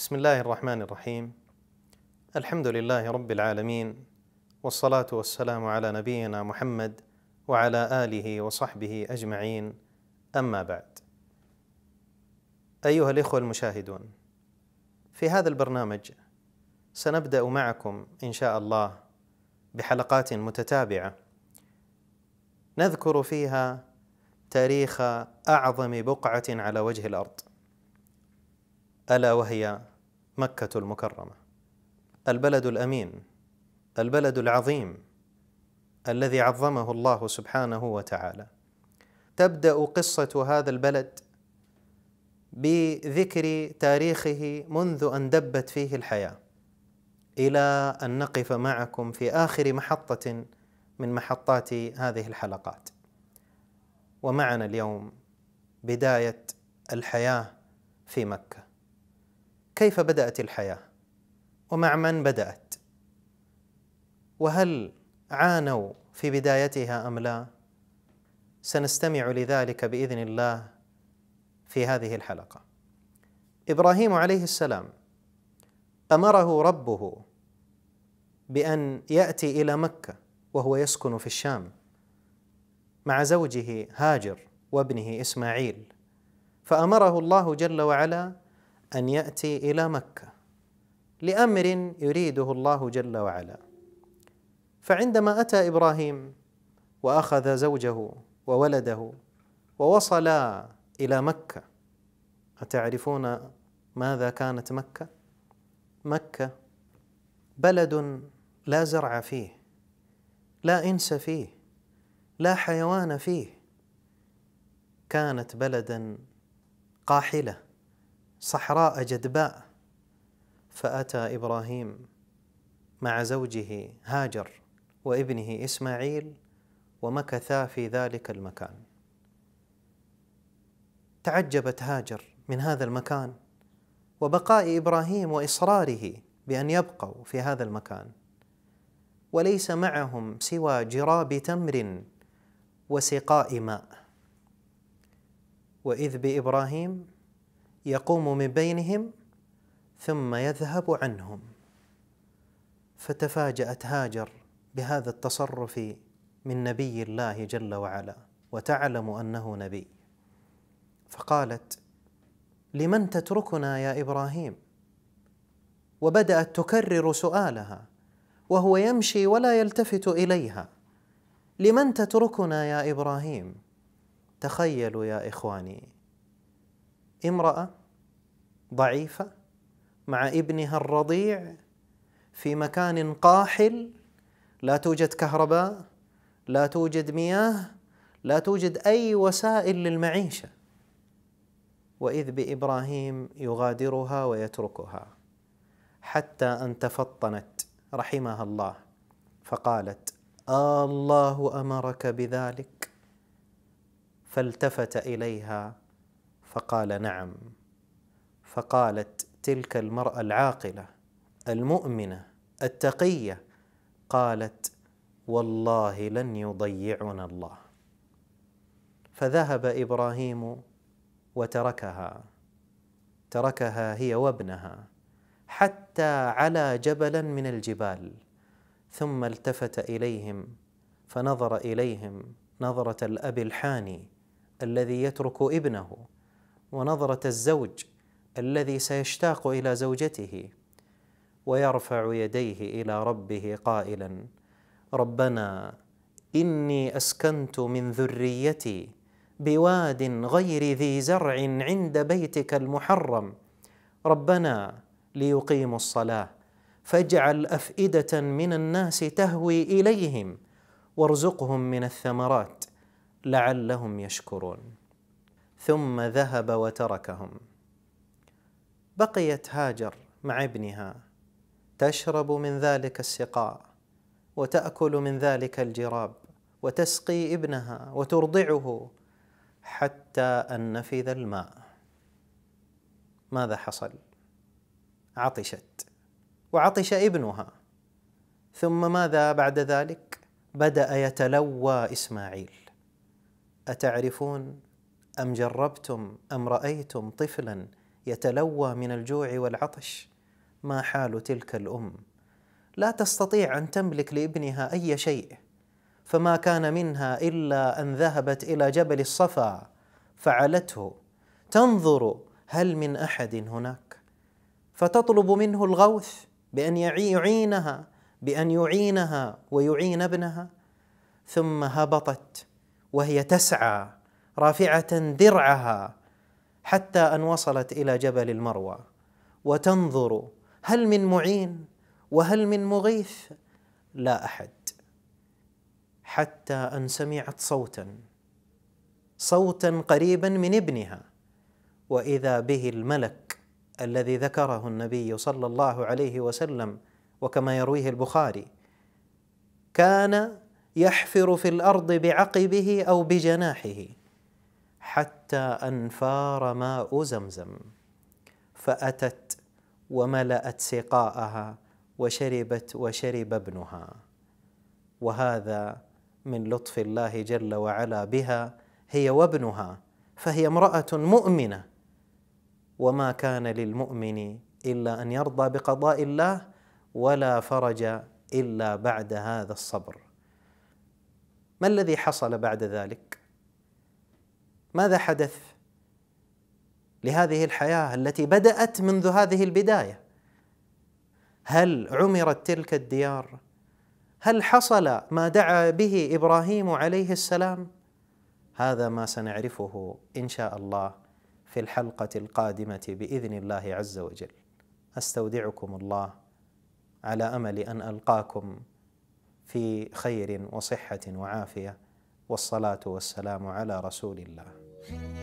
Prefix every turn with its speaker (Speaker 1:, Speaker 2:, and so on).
Speaker 1: بسم الله الرحمن الرحيم الحمد لله رب العالمين والصلاه والسلام على نبينا محمد وعلى اله وصحبه اجمعين اما بعد ايها الاخوه المشاهدون في هذا البرنامج سنبدا معكم ان شاء الله بحلقات متتابعه نذكر فيها تاريخ اعظم بقعه على وجه الارض الا وهي مكة المكرمة البلد الأمين البلد العظيم الذي عظمه الله سبحانه وتعالى تبدأ قصة هذا البلد بذكر تاريخه منذ أن دبت فيه الحياة إلى أن نقف معكم في آخر محطة من محطات هذه الحلقات ومعنا اليوم بداية الحياة في مكة كيف بدات الحياه ومع من بدات وهل عانوا في بدايتها ام لا سنستمع لذلك باذن الله في هذه الحلقه ابراهيم عليه السلام امره ربه بان ياتي الى مكه وهو يسكن في الشام مع زوجه هاجر وابنه اسماعيل فامره الله جل وعلا أن يأتي إلى مكة لأمر يريده الله جل وعلا فعندما أتى إبراهيم وأخذ زوجه وولده ووصلا إلى مكة أتعرفون ماذا كانت مكة؟ مكة بلد لا زرع فيه لا إنس فيه لا حيوان فيه كانت بلدا قاحله صحراء جدباء فأتى إبراهيم مع زوجه هاجر وابنه إسماعيل ومكثا في ذلك المكان تعجبت هاجر من هذا المكان وبقاء إبراهيم وإصراره بأن يبقوا في هذا المكان وليس معهم سوى جراب تمر وسقاء ماء وإذ بإبراهيم يقوم من بينهم ثم يذهب عنهم فتفاجات هاجر بهذا التصرف من نبي الله جل وعلا وتعلم انه نبي فقالت لمن تتركنا يا ابراهيم وبدات تكرر سؤالها وهو يمشي ولا يلتفت اليها لمن تتركنا يا ابراهيم تخيلوا يا اخواني امرأة ضعيفة مع ابنها الرضيع في مكان قاحل لا توجد كهرباء لا توجد مياه لا توجد أي وسائل للمعيشة وإذ بإبراهيم يغادرها ويتركها حتى أن تفطنت رحمها الله فقالت الله أمرك بذلك فالتفت إليها فقال نعم فقالت تلك المراه العاقله المؤمنه التقيه قالت والله لن يضيعنا الله فذهب ابراهيم وتركها تركها هي وابنها حتى على جبلا من الجبال ثم التفت اليهم فنظر اليهم نظره الاب الحاني الذي يترك ابنه ونظره الزوج الذي سيشتاق الى زوجته ويرفع يديه الى ربه قائلا ربنا اني اسكنت من ذريتي بواد غير ذي زرع عند بيتك المحرم ربنا ليقيموا الصلاه فاجعل افئده من الناس تهوي اليهم وارزقهم من الثمرات لعلهم يشكرون ثم ذهب وتركهم بقيت هاجر مع ابنها تشرب من ذلك السقاء وتاكل من ذلك الجراب وتسقي ابنها وترضعه حتى ان نفذ الماء ماذا حصل عطشت وعطش ابنها ثم ماذا بعد ذلك بدا يتلوى اسماعيل اتعرفون أم جربتم أم رأيتم طفلا يتلوى من الجوع والعطش ما حال تلك الأم لا تستطيع أن تملك لابنها أي شيء فما كان منها إلا أن ذهبت إلى جبل الصفا فعلته تنظر هل من أحد هناك فتطلب منه الغوث بأن يعينها بأن يعينها ويعين ابنها ثم هبطت وهي تسعى رافعه درعها حتى ان وصلت الى جبل المروى وتنظر هل من معين وهل من مغيث لا احد حتى ان سمعت صوتا صوتا قريبا من ابنها واذا به الملك الذي ذكره النبي صلى الله عليه وسلم وكما يرويه البخاري كان يحفر في الارض بعقبه او بجناحه حتى أن فار ماء زمزم فأتت وملأت سقاءها وشربت وشرب ابنها وهذا من لطف الله جل وعلا بها هي وابنها فهي امرأة مؤمنة وما كان للمؤمن إلا أن يرضى بقضاء الله ولا فرج إلا بعد هذا الصبر ما الذي حصل بعد ذلك؟ ماذا حدث لهذه الحياه التي بدات منذ هذه البدايه هل عمرت تلك الديار هل حصل ما دعا به ابراهيم عليه السلام هذا ما سنعرفه ان شاء الله في الحلقه القادمه باذن الله عز وجل استودعكم الله على امل ان القاكم في خير وصحه وعافيه والصلاه والسلام على رسول الله